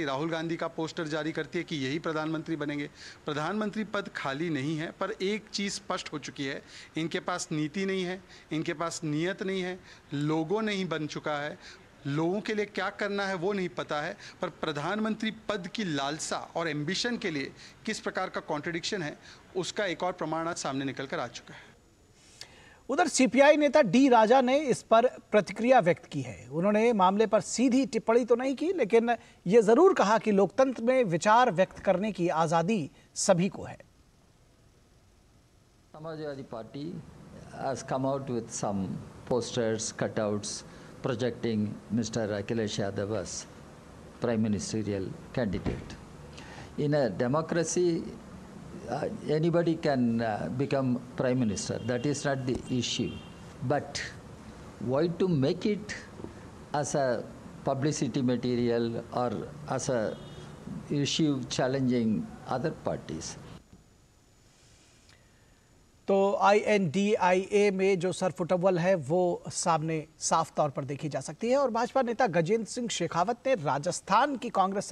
Party Rahul Gandhi का poster जारी करती है कि यही प्रधानमंत्री बनेंगे प्रधानमंत्री पद खाली नहीं है पर एक चीज़ स्पष्ट हो चुकी है इनके पास नीति नहीं है इनके पास नीयत नहीं है लोगों नहीं बन चुका है लोगों के लिए क्या करना है वो नहीं पता है पर प्रधानमंत्री पद की लालसा और एम्बिशन के लिए किस प्रकार का कॉन्ट्रडिक्शन है उसका एक और प्रमाण आज सामने निकल कर आ चुका है उधर सीपीआई नेता डी राजा ने इस पर प्रतिक्रिया व्यक्त की है उन्होंने मामले पर सीधी टिप्पणी तो नहीं की लेकिन ये जरूर कहा कि लोकतंत्र में विचार व्यक्त करने की आजादी सभी को है Samajwadi Party has come out with some posters cutouts projecting mister Akhilesh Yadav prime ministerial candidate in a democracy uh, anybody can uh, become prime minister. That is not the issue. But why to make it as a publicity material or as a issue challenging other parties? तो I N D I A में जो सरफुटवल है वो सामने साफ तौर पर देखी जा सकती है और भाजपा नेता गजेंद्र सिंह शेखावत ने राजस्थान की कांग्रेस